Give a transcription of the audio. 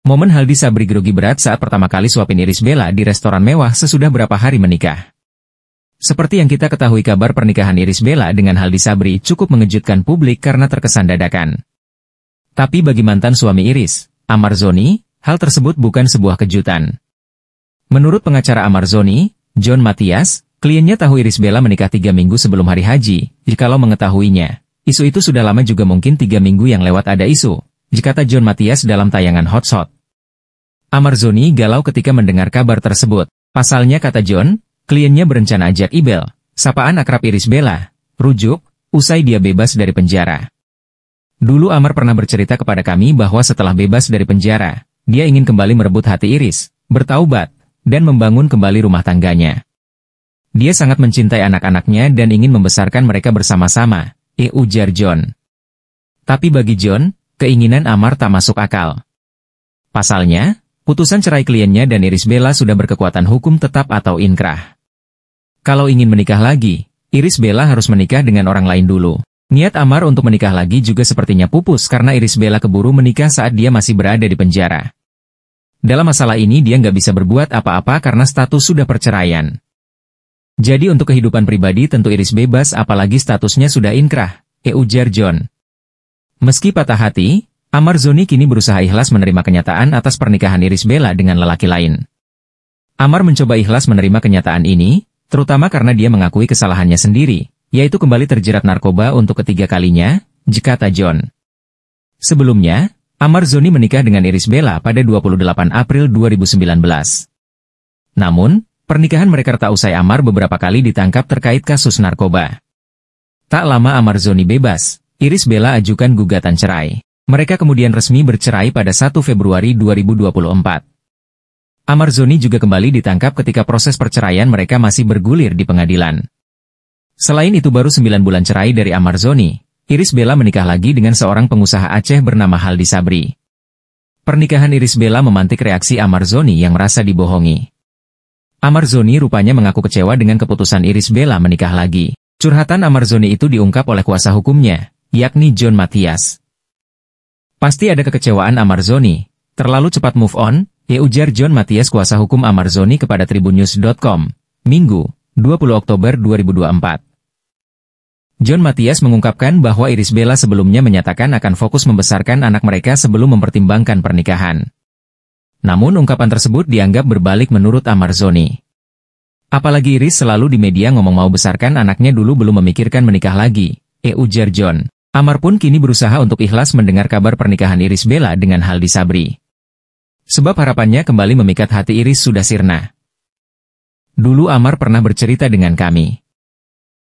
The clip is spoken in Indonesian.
Momen Haldi Sabri grogi berat saat pertama kali suapin Iris Bella di restoran mewah sesudah berapa hari menikah. Seperti yang kita ketahui kabar pernikahan Iris Bella dengan Haldi Sabri cukup mengejutkan publik karena terkesan dadakan. Tapi bagi mantan suami Iris, Amar Zoni, hal tersebut bukan sebuah kejutan. Menurut pengacara Amar Zoni, John Matias, kliennya tahu Iris Bella menikah tiga minggu sebelum hari haji, jikalau mengetahuinya. Isu itu sudah lama juga mungkin tiga minggu yang lewat ada isu, Jikata John Matias dalam tayangan Hotshot, Amar Amarzoni galau ketika mendengar kabar tersebut. Pasalnya kata John, kliennya berencana ajak Ibel, sapaan akrab Iris Bella, rujuk, usai dia bebas dari penjara. Dulu Amar pernah bercerita kepada kami bahwa setelah bebas dari penjara, dia ingin kembali merebut hati Iris, bertaubat, dan membangun kembali rumah tangganya. Dia sangat mencintai anak-anaknya dan ingin membesarkan mereka bersama-sama, eh ujar John. Tapi bagi John, Keinginan Amar tak masuk akal. Pasalnya, putusan cerai kliennya dan Iris Bella sudah berkekuatan hukum tetap atau inkrah. Kalau ingin menikah lagi, Iris Bella harus menikah dengan orang lain dulu. Niat Amar untuk menikah lagi juga sepertinya pupus karena Iris Bella keburu menikah saat dia masih berada di penjara. Dalam masalah ini dia nggak bisa berbuat apa-apa karena status sudah perceraian. Jadi untuk kehidupan pribadi tentu Iris bebas apalagi statusnya sudah inkrah, e ujar John. Meski patah hati, Amar Zoni kini berusaha ikhlas menerima kenyataan atas pernikahan Iris Bella dengan lelaki lain. Amar mencoba ikhlas menerima kenyataan ini, terutama karena dia mengakui kesalahannya sendiri, yaitu kembali terjerat narkoba untuk ketiga kalinya, jekata John. Sebelumnya, Amar Zoni menikah dengan Iris Bella pada 28 April 2019. Namun, pernikahan mereka tak usai Amar beberapa kali ditangkap terkait kasus narkoba. Tak lama Amar Zoni bebas, Iris Bella ajukan gugatan cerai. Mereka kemudian resmi bercerai pada 1 Februari 2024. Zoni juga kembali ditangkap ketika proses perceraian mereka masih bergulir di pengadilan. Selain itu baru 9 bulan cerai dari Amar Zoni, Iris Bella menikah lagi dengan seorang pengusaha Aceh bernama Haldi Sabri. Pernikahan Iris Bella memantik reaksi Amar Zoni yang merasa dibohongi. Amar Zoni rupanya mengaku kecewa dengan keputusan Iris Bella menikah lagi. Curhatan Amar Zoni itu diungkap oleh kuasa hukumnya, yakni John Matthias. Pasti ada kekecewaan Amarzoni, terlalu cepat move on, ya ujar John Matthias kuasa hukum Amarzoni kepada tribunnews.com, Minggu, 20 Oktober 2024. John Matthias mengungkapkan bahwa Iris Bella sebelumnya menyatakan akan fokus membesarkan anak mereka sebelum mempertimbangkan pernikahan. Namun ungkapan tersebut dianggap berbalik menurut Amarzoni. Apalagi Iris selalu di media ngomong mau besarkan anaknya dulu belum memikirkan menikah lagi, eh ujar John. Amar pun kini berusaha untuk ikhlas mendengar kabar pernikahan Iris Bella dengan Haldi Sabri. Sebab harapannya kembali memikat hati Iris sudah sirna. Dulu Amar pernah bercerita dengan kami.